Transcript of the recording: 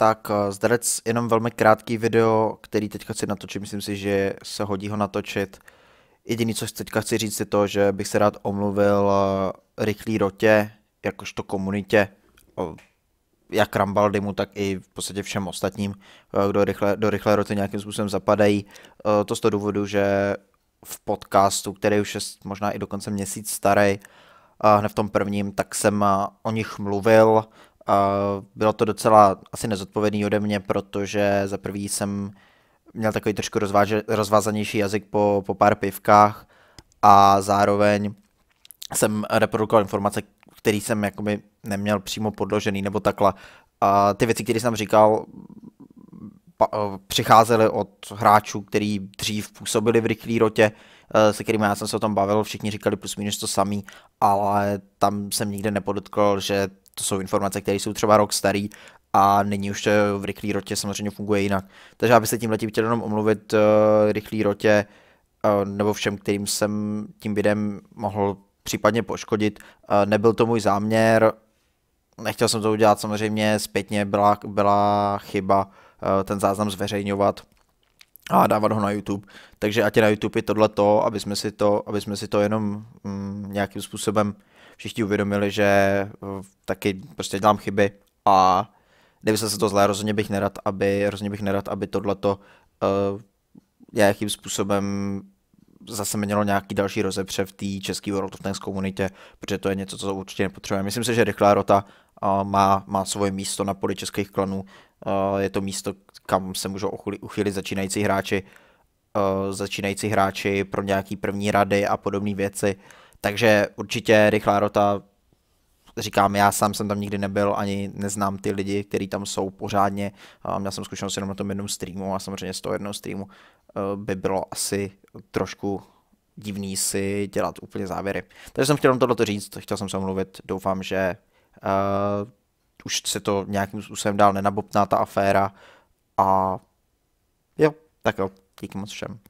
tak eh, zdarec jenom velmi krátký video, který teďka chci natočit, myslím si, že se hodí ho natočit. Jediný, co teďka chci říct, je to, že bych se rád omluvil eh, rychlý rotě, jakožto komunitě, jak Rambaldimu, tak i v podstatě všem ostatním, eh, kdo rychle, do rychlé roty nějakým způsobem zapadají. To z toho důvodu, že v podcastu, který už je možná i dokonce měsíc starý, hned v tom prvním, tak jsem o nich mluvil, a bylo to docela asi nezodpovědný ode mě, protože za prvý jsem měl takový trošku rozváže, rozvázanější jazyk po, po pár pivkách a zároveň jsem reprodukoval informace, které jsem jakoby neměl přímo podložený nebo takhle. A ty věci, které jsem říkal, eh, přicházely od hráčů, který dřív působili v rychlé rotě, eh, se kterými já jsem se o tom bavil, všichni říkali plus minus to samý, ale tam jsem nikde nepodotkl, že to jsou informace, které jsou třeba rok starý a nyní už to v rychlý rotě samozřejmě funguje jinak. Takže já bych se tím letím chtěl jenom omluvit uh, rychlý rotě uh, nebo všem, kterým jsem tím videem mohl případně poškodit. Uh, nebyl to můj záměr, nechtěl jsem to udělat samozřejmě zpětně, byla, byla chyba uh, ten záznam zveřejňovat a dávat ho na YouTube. Takže ať je na YouTube i to, aby jsme si to, aby jsme si to jenom mm, nějakým způsobem všichni uvědomili, že eh, taky prostě dělám chyby a kdyby se to zlé, rozhodně bych nerad, aby, rozhodně bych nerad, aby tohleto uh, eh, nějakým způsobem zase mělo nějaký další rozepře v té české World of Tanks komunitě, protože to je něco, co určitě nepotřebujeme. Myslím si, že rychlá rota uh, má, má svoje místo na poli českých klanů. Uh, je to místo, kam se můžou uchylit, uchylit začínající hráči, uh, začínající hráči pro nějaký první rady a podobné věci. Uh, takže určitě rychlá rota, říkám, já sám jsem tam nikdy nebyl, ani neznám ty lidi, kteří tam jsou pořádně. Měl jsem zkušenost jenom na tom jednom streamu a samozřejmě z toho jednoho streamu eh, by bylo asi trošku divný si dělat úplně závěry. Takže jsem chtěl tohle říct, chtěl jsem se omluvit, doufám, že uh, už se to nějakým způsobem dál nenabopná ta aféra a jo, tak jo, díky moc všem.